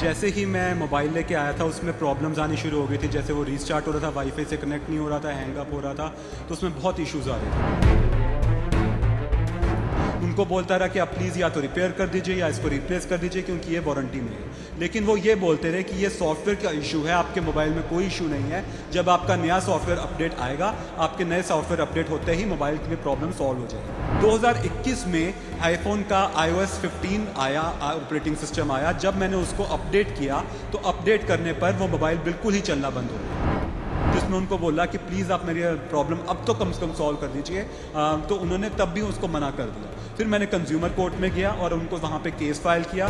जैसे ही मैं मोबाइल लेके आया था उसमें प्रॉब्लम्स आनी शुरू हो गई थी जैसे वो रीस्टार्ट हो रहा था वाईफाई से कनेक्ट नहीं हो रहा था हैंग अप हो रहा था तो उसमें बहुत इश्यूज़ आ रहे थे उनको बोलता रहा कि आप प्लीज़ या तो रिपेयर कर दीजिए या इसको रिप्लेस कर दीजिए क्योंकि ये वारंटी में है लेकिन वो ये बोलते रहे कि ये सॉफ्टवेयर का इशू है आपके मोबाइल में कोई इशू नहीं है जब आपका नया सॉफ्टवेयर अपडेट आएगा आपके नए सॉफ्टवेयर अपडेट होते ही मोबाइल में प्रॉब्लम सॉल्व हो जाएगी 2021 में आईफोन का आई 15 आया ऑपरेटिंग सिस्टम आया जब मैंने उसको अपडेट किया तो अपडेट करने पर वो मोबाइल बिल्कुल ही चलना बंद हो गया उसने उनको बोला कि प्लीज़ आप मेरी प्रॉब्लम अब तो कम से कम सॉल्व कर दीजिए तो उन्होंने तब भी उसको मना कर दिया फिर मैंने कंज्यूमर कोर्ट में गया और उनको वहाँ पर केस फाइल किया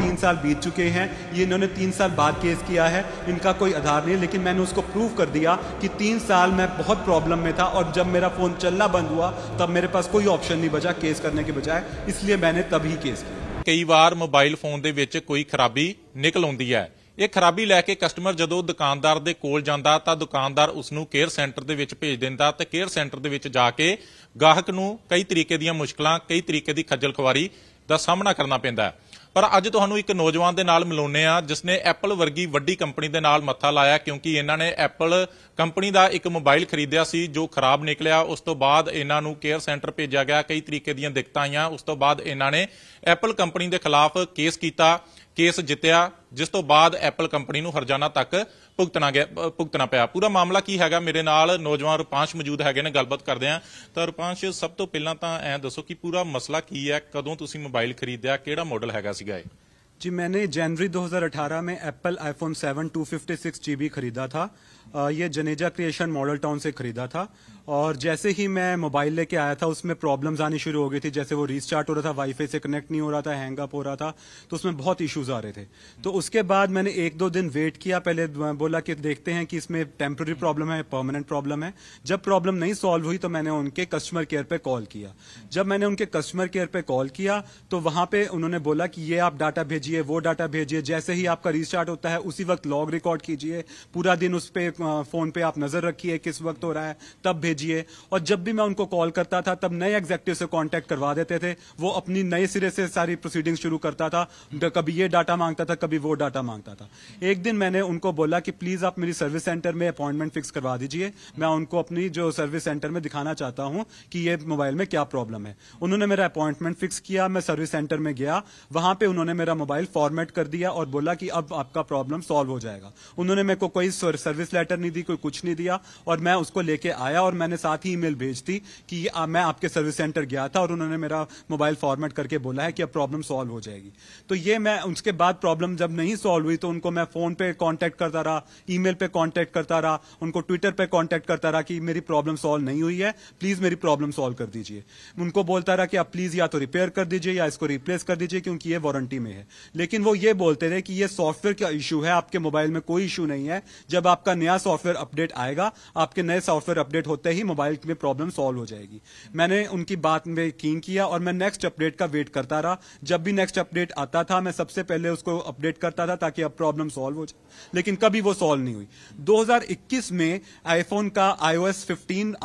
तीन साल बीत चुके हैं ये इन्होंने तीन साल बाद केस किया है इनका कोई आधार नहीं लेकिन मैंने उसको प्रूव कर दिया कि तीन साल मैं बहुत प्रॉब्लम में था और जब मेरा फ़ोन चलना बंद हुआ तब मेरे पास कोई ऑप्शन नहीं बचा केस करने के बजाय इसलिए मैंने तभी केस किया कई बार मोबाइल फोन के कोई खराबी निकल आती है ਇਹ ਖਰਾਬੀ ਲੈ ਕੇ ਕਸਟਮਰ ਜਦੋਂ ਦੁਕਾਨਦਾਰ ਦੇ ਕੋਲ ਜਾਂਦਾ ਤਾਂ ਦੁਕਾਨਦਾਰ ਉਸ ਨੂੰ ਕੇਅਰ ਸੈਂਟਰ ਦੇ ਵਿੱਚ ਭੇਜ ਦਿੰਦਾ ਤੇ ਕੇਅਰ ਸੈਂਟਰ ਦੇ ਵਿੱਚ ਜਾ ਕੇ ਗਾਹਕ ਨੂੰ ਕਈ ਤਰੀਕੇ ਦੀਆਂ ਮੁਸ਼ਕਲਾਂ ਕਈ ਤਰੀਕੇ ਦੀ ਖੱਜਲ ਖਵਾਰੀ ਦਾ ਸਾਹਮਣਾ ਕਰਨਾ ਪੈਂਦਾ ਪਰ ਅੱਜ ਤੁਹਾਨੂੰ ਇੱਕ ਨੌਜਵਾਨ ਦੇ ਨਾਲ ਮਿਲਾਉਨੇ ਆ ਜਿਸ ਨੇ ਐਪਲ ਵਰਗੀ ਵੱਡੀ ਕੰਪਨੀ ਦੇ ਨਾਲ ਮੱਥਾ ਲਾਇਆ ਕਿਉਂਕਿ ਇਹਨਾਂ ਨੇ ਐਪਲ ਕੰਪਨੀ ਦਾ ਇੱਕ ਮੋਬਾਈਲ ਖਰੀਦਿਆ ਸੀ ਜੋ ਖਰਾਬ ਨਿਕਲਿਆ ਉਸ ਤੋਂ ਬਾਅਦ ਇਹਨਾਂ ਨੂੰ ਕੇਅਰ ਸੈਂਟਰ ਭੇਜਿਆ ਗਿਆ ਕਈ ਤਰੀਕੇ ਦੀਆਂ ਦਿੱਕਤਾਂ ਆਈਆਂ ਉਸ ਤੋਂ ਬਾਅਦ ਇਹਨਾਂ ਨੇ ਐਪਲ ਕੰਪਨੀ ਦੇ ਖਿਲਾਫ ਕੇਸ ਕੀਤਾ ਕੇਸ ਜਿੱਤਿਆ ਜਿਸ ਤੋਂ ਬਾਅਦ ਐਪਲ ਕੰਪਨੀ ਨੂੰ ਹਰਜਾਨਾ ਤੱਕ ਭੁਗਤਣਾ ਗਿਆ ਭੁਗਤਣਾ ਪਿਆ ਪੂਰਾ ਮਾਮਲਾ ਕੀ ਹੈਗਾ ਮੇਰੇ ਨਾਲ ਨੌਜਵਾਨ ਰੁਪਾਂਸ਼ ਮੌਜੂਦ ਹੈਗੇ ਨੇ ਗੱਲਬਾਤ ਕਰਦੇ ਆ ਤਾਂ ਰੁਪਾਂਸ਼ ਸਭ ਤੋਂ ਪਹਿਲਾਂ ਤਾਂ ਐ ਦੱਸੋ ਕਿ ਪੂਰਾ ਮਸਲਾ ਕੀ ਹੈ ਕਦੋਂ ਤੁਸੀਂ ਮੋਬਾਈਲ ਖਰੀਦਿਆ ਕਿਹੜਾ ਮਾਡਲ ਹੈਗਾ ਸੀਗਾ ਇਹ ਜੀ ਮੈਨੇ ਜਨਵਰੀ 2018 ਮੈਂ ਐਪਲ ਆਈਫੋਨ 7 256 जीबी ਖਰੀਦਾ ਥਾ ये जनेजा क्रिएशन मॉडल टाउन से खरीदा था और जैसे ही मैं मोबाइल लेके आया था उसमें प्रॉब्लम्स आनी शुरू हो गई थी जैसे वो रीस्टार्ट हो रहा था वाईफाई से कनेक्ट नहीं हो रहा था हैंग अप हो रहा था तो उसमें बहुत इश्यूज आ रहे थे तो उसके बाद मैंने एक दो दिन वेट किया पहले बोला कि देखते हैं कि इसमें टेम्प्रेरी प्रॉब्लम है परमानेंट प्रॉब्लम है जब प्रॉब्लम नहीं सॉल्व हुई तो मैंने उनके कस्टमर केयर पर कॉल किया जब मैंने उनके कस्टमर केयर पर कॉल किया तो वहां पर उन्होंने बोला कि ये आप डाटा भेजिए वो डाटा भेजिए जैसे ही आपका रिस्टार्ट होता है उसी वक्त लॉग रिकॉर्ड कीजिए पूरा दिन उस पर फोन पे आप नजर रखिए किस वक्त हो रहा है तब भेजिए और जब भी मैं उनको कॉल करता था तब नए एग्जेक्टिव से कॉन्टेक्ट करवा देते थे वो अपनी नए सिरे से सारी प्रोसीडिंग शुरू करता था कभी ये डाटा मांगता था कभी वो डाटा मांगता था एक दिन मैंने उनको बोला कि प्लीज आप मेरी सर्विस सेंटर में अपॉइंटमेंट फिक्स करवा दीजिए मैं उनको अपनी जो सर्विस सेंटर में दिखाना चाहता हूं कि ये मोबाइल में क्या प्रॉब्लम है उन्होंने मेरा अपॉइंटमेंट फिक्स किया मैं सर्विस सेंटर में गया वहां पे उन्होंने मेरा मोबाइल फॉर्मेट कर दिया और बोला कि अब आपका प्रॉब्लम सॉल्व हो जाएगा उन्होंने मेरे को कोई सर्विस लेटर नहीं दी कोई कुछ नहीं दिया और मैं उसको लेके आया और मैंने साथ ही ईमेल भेज दी कि आ, मैं आपके सर्विस सेंटर गया था और उन्होंने मेरा मोबाइल फॉर्मेट करके बोला है कि अब प्रॉब्लम सॉल्व हो जाएगी तो ये मैं उसके बाद प्रॉब्लम जब नहीं सॉल्व हुई तो उनको मैं फोन पे कॉन्टेक्ट करता रहा ईमेल पे कॉन्टेक्ट करता रहा उनको ट्विटर पे कॉन्टेक्ट करता रहा कि मेरी प्रॉब्लम सॉल्व नहीं हुई है प्लीज मेरी प्रॉब्लम सॉल्व कर दीजिए उनको बोलता रहा कि आप प्लीज या तो रिपेयर कर दीजिए या इसको रिप्लेस कर दीजिए क्योंकि ये वारंटी में है लेकिन वो ये बोलते रहे कि ये सॉफ्टवेयर का इशू है आपके मोबाइल में कोई इशू नहीं है जब आपका नया नया सॉफ्टवेयर अपडेट आएगा आपके नए सॉफ्टवेयर अपडेट होते ही मोबाइल में प्रॉब्लम सॉल्व हो जाएगी मैंने उनकी बात में यकीन किया और मैं नेक्स्ट अपडेट का वेट करता रहा जब भी नेक्स्ट अपडेट आता था मैं सबसे पहले उसको अपडेट करता था ताकि अब प्रॉब्लम सॉल्व हो जाए लेकिन कभी वो सॉल्व नहीं हुई दो में आईफोन का आईओ एस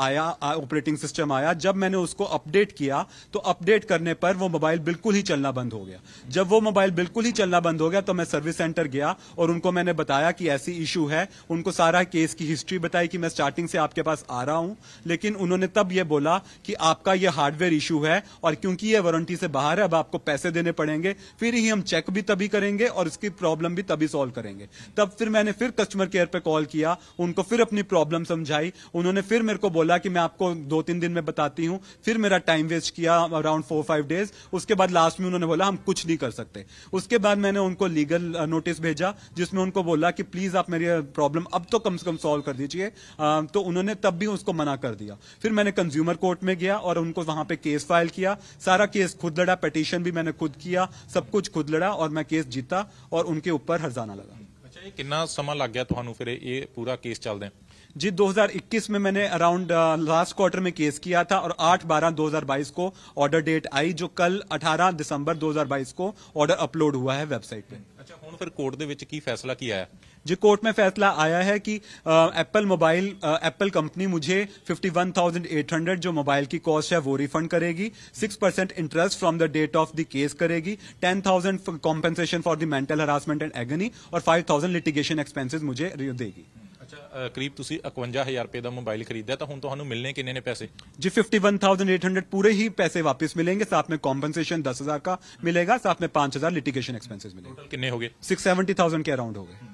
आया ऑपरेटिंग सिस्टम आया जब मैंने उसको अपडेट किया तो अपडेट करने पर वो मोबाइल बिल्कुल ही चलना बंद हो गया जब वो मोबाइल बिल्कुल ही चलना बंद हो गया तो मैं सर्विस सेंटर गया और उनको मैंने बताया कि ऐसी इशू है उनको सारा सारा केस की हिस्ट्री बताई कि मैं स्टार्टिंग से आपके पास आ रहा हूं लेकिन उन्होंने तब यह बोला कि आपका यह हार्डवेयर इशू है और क्योंकि यह वारंटी से बाहर है अब आपको पैसे देने पड़ेंगे फिर ही हम चेक भी तभी करेंगे और इसकी प्रॉब्लम भी तभी सॉल्व करेंगे तब फिर मैंने फिर कस्टमर केयर पर कॉल किया उनको फिर अपनी प्रॉब्लम समझाई उन्होंने फिर मेरे को बोला कि मैं आपको दो तीन दिन में बताती हूं फिर मेरा टाइम वेस्ट किया अराउंड फोर फाइव डेज उसके बाद लास्ट में उन्होंने बोला हम कुछ नहीं कर सकते उसके बाद मैंने उनको लीगल नोटिस uh, भेजा जिसमें उनको बोला कि प्लीज आप मेरी प्रॉब्लम अब तो कम से कम सॉल्व कर दीजिए तो उन्होंने तब भी उसको मना कर दिया फिर मैंने कंज्यूमर कोर्ट में गया और उनको वहां पे केस फाइल किया सारा केस खुद लड़ा पटिशन भी मैंने खुद किया सब कुछ खुद लड़ा और मैं केस जीता और उनके ऊपर हरजाना लगा ਅੱਛਾ कि समा लग गया ਗਿਆ ਤੁਹਾਨੂੰ ਫਿਰ ਇਹ ਪੂਰਾ ਕੇਸ जी 2021 में मैंने अराउंड लास्ट क्वार्टर में केस किया था और 8 बारह 2022 को ऑर्डर डेट आई जो कल 18 दिसंबर 2022 को ऑर्डर अपलोड हुआ है वेबसाइट पे अच्छा हूँ फिर कोर्ट के फैसला किया है जो कोर्ट में फैसला आया है कि एप्पल मोबाइल एप्पल कंपनी मुझे 51,800 जो मोबाइल की कॉस्ट है वो रिफंड करेगी 6% percent interest from the date of the case करेगी 10,000 thousand compensation for the mental harassment and agony और 5,000 थाउजेंड लिटिगेशन एक्सपेंसिस मुझे देगी अच्छा, करीब इकवंजा हजार रुपए का मोबाइल खरीदा तो हम तो मिलने कि पैसे जी fifty one thousand eight hundred पूरे ही पैसे वापस मिलेंगे साथ में कॉम्पनसेशन दस हजार का मिलेगा साथ में पांच हजार लिटिगेशन एक्सपेंसिस मिलेगा कितने हो गए सिक्स सेवेंटी थाउजेंड के अराउंड हो गए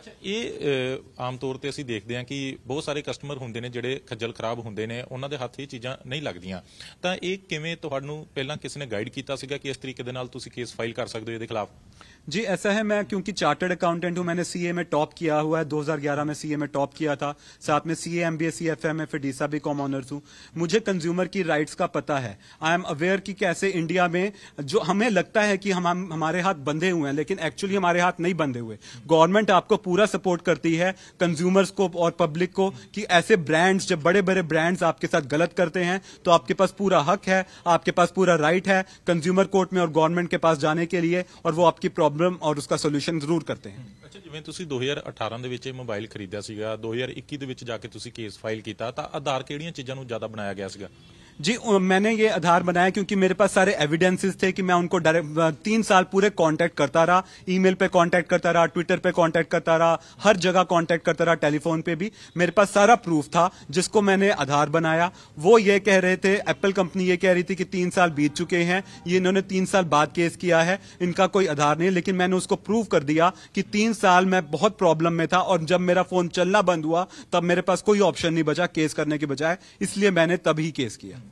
ਅੱਛਾ ਇਹ ਆਮ ਤੌਰ ਤੇ ਅਸੀਂ ਦੇਖਦੇ ਹਾਂ ਕਿ ਬਹੁਤ ਸਾਰੇ ਕਸਟਮਰ ਹੁੰਦੇ ਨੇ ਜਿਹੜੇ ਖੱਜਲ ਖਰਾਬ ਹੁੰਦੇ ਨੇ ਉਹਨਾਂ ਦੇ ਹੱਥ ਇਹ ਚੀਜ਼ਾਂ ਨਹੀਂ ਲੱਗਦੀਆਂ ਤਾਂ ਇਹ ਕਿਵੇਂ ਤੁਹਾਨੂੰ ਪਹਿਲਾਂ ਕਿਸੇ ਨੇ ਗਾਈਡ ਕੀਤਾ ਸੀਗਾ ਕਿ ਇਸ ਤਰੀਕੇ ਦੇ ਨਾਲ ਤੁਸੀਂ ਕੇਸ जी ऐसा है मैं क्योंकि चार्टर्ड अकाउंटेंट हूं मैंने सीए में टॉप किया हुआ है 2011 में सीए में टॉप किया था साथ में सीए एमबीए सीएफएम में फिर डीसा बी कॉम ऑनर्स हूं मुझे कंज्यूमर की राइट्स का पता है आई एम अवेयर कि कैसे इंडिया में जो हमें लगता है कि हम हमारे हाथ बंधे हुए हैं लेकिन एक्चुअली हमारे हाथ नहीं बंधे हुए गवर्नमेंट आपको पूरा सपोर्ट करती है कंज्यूमर्स को और पब्लिक को कि ऐसे ब्रांड्स जब बड़े बड़े ब्रांड्स आपके साथ गलत करते हैं तो आपके पास पूरा हक है आपके पास पूरा राइट है कंज्यूमर कोर्ट में और गवर्नमेंट के पास जाने के लिए और वो आपकी प्रॉब्लम और उसका सोल्यूशन जरूर करते हैं ਜਿਵੇਂ ਤੁਸੀਂ 2018 ਦੇ ਵਿੱਚ ਇਹ ਮੋਬਾਈਲ ਖਰੀਦਿਆ ਸੀਗਾ 2021 ਦੇ ਵਿੱਚ ਜਾ ਕੇ ਤੁਸੀਂ ਕੇਸ ਫਾਈਲ ਕੀਤਾ ਤਾਂ ਆਧਾਰ ਕਿਹੜੀਆਂ ਚੀਜ਼ਾਂ ਨੂੰ ਜ਼ਿਆਦਾ ਬਣਾਇਆ ਗਿਆ ਸੀਗਾ जी मैंने ये आधार बनाया क्योंकि मेरे पास सारे एविडेंसेस थे कि मैं उनको डायरेक्ट तीन साल पूरे कांटेक्ट करता रहा ईमेल पे कांटेक्ट करता रहा ट्विटर पे कांटेक्ट करता रहा हर जगह कांटेक्ट करता रहा टेलीफोन पे भी मेरे पास सारा प्रूफ था जिसको मैंने आधार बनाया वो ये कह रहे थे एप्पल कंपनी ये कह रही थी कि तीन साल बीत चुके हैं ये इन्होंने तीन साल बाद केस किया है इनका कोई आधार नहीं लेकिन मैंने उसको प्रूव कर दिया कि तीन साल मैं बहुत प्रॉब्लम में था और जब मेरा फोन चलना बंद हुआ तब मेरे पास कोई ऑप्शन नहीं बचा केस करने के बजाय इसलिए मैंने तभी केस किया